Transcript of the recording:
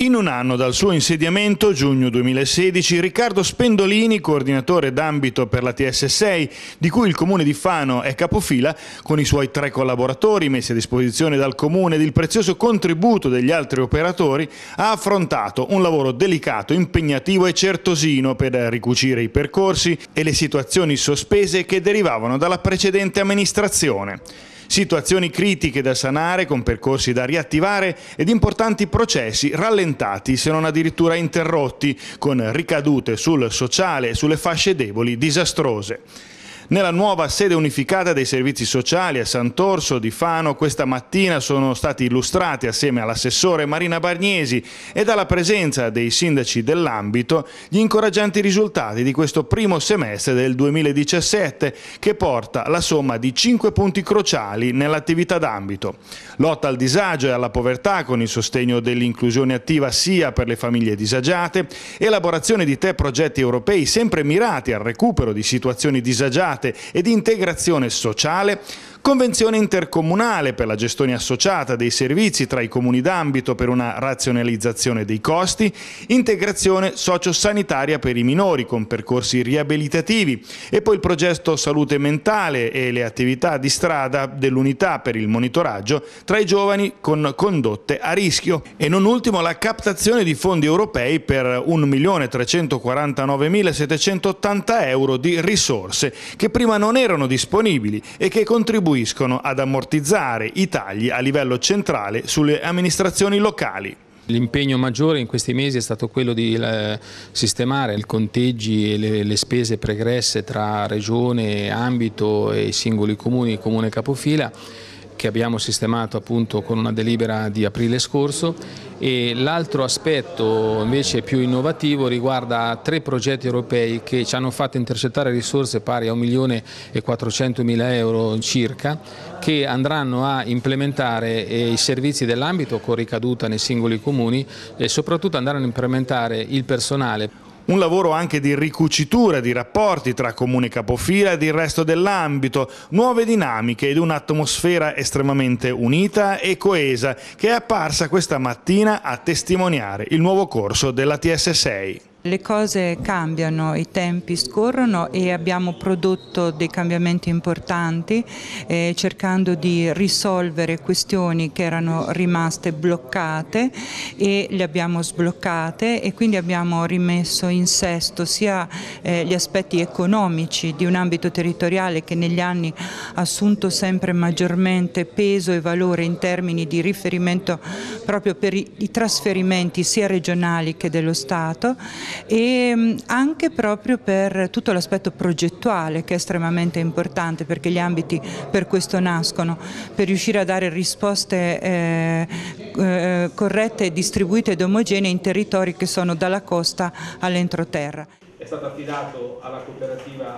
In un anno dal suo insediamento, giugno 2016, Riccardo Spendolini, coordinatore d'ambito per la TS6, di cui il comune di Fano è capofila, con i suoi tre collaboratori messi a disposizione dal comune ed il prezioso contributo degli altri operatori, ha affrontato un lavoro delicato, impegnativo e certosino per ricucire i percorsi e le situazioni sospese che derivavano dalla precedente amministrazione. Situazioni critiche da sanare con percorsi da riattivare ed importanti processi rallentati se non addirittura interrotti con ricadute sul sociale e sulle fasce deboli disastrose. Nella nuova sede unificata dei servizi sociali a Sant'Orso di Fano questa mattina sono stati illustrati assieme all'assessore Marina Barniesi e dalla presenza dei sindaci dell'ambito gli incoraggianti risultati di questo primo semestre del 2017 che porta la somma di 5 punti cruciali nell'attività d'ambito. Lotta al disagio e alla povertà con il sostegno dell'inclusione attiva sia per le famiglie disagiate, elaborazione di tre progetti europei sempre mirati al recupero di situazioni disagiate e di integrazione sociale convenzione intercomunale per la gestione associata dei servizi tra i comuni d'ambito per una razionalizzazione dei costi, integrazione sociosanitaria per i minori con percorsi riabilitativi e poi il progetto salute mentale e le attività di strada dell'unità per il monitoraggio tra i giovani con condotte a rischio e non ultimo la captazione di fondi europei per 1.349.780 euro di risorse che prima non erano disponibili e che contribuiscono contribuiscono ad ammortizzare i tagli a livello centrale sulle amministrazioni locali. L'impegno maggiore in questi mesi è stato quello di eh, sistemare i conteggi e le, spese pregresse tra regione, ambito e singoli comuni, comune capofila che abbiamo sistemato appunto con una delibera di aprile scorso e l'altro aspetto invece più innovativo riguarda tre progetti europei che ci hanno fatto intercettare risorse pari a 1.400.000 euro circa che andranno a implementare eh, i servizi dell'ambito con ricaduta nei singoli comuni e soprattutto andranno a implementare il personale un lavoro anche di ricucitura di rapporti tra comune capofila ed il resto dell'ambito, nuove dinamiche ed un'atmosfera estremamente unita e coesa che è apparsa questa mattina a testimoniare il nuovo corso della TS6. Le cose cambiano, i tempi scorrono e abbiamo prodotto dei cambiamenti importanti eh, cercando di risolvere questioni che erano rimaste bloccate e le abbiamo sbloccate e quindi abbiamo rimesso in sesto sia eh, gli aspetti economici di un ambito territoriale che negli anni ha assunto sempre maggiormente peso e valore in termini di riferimento proprio per i, i trasferimenti sia regionali che dello Stato e mm, anche proprio per tutto l'aspetto progettuale che è estremamente importante perché gli ambiti per questo nascono, per riuscire a dare risposte eh, eh corrette, distribuite ed omogenee in territori che sono dalla costa all'entroterra. È stato affidato alla cooperativa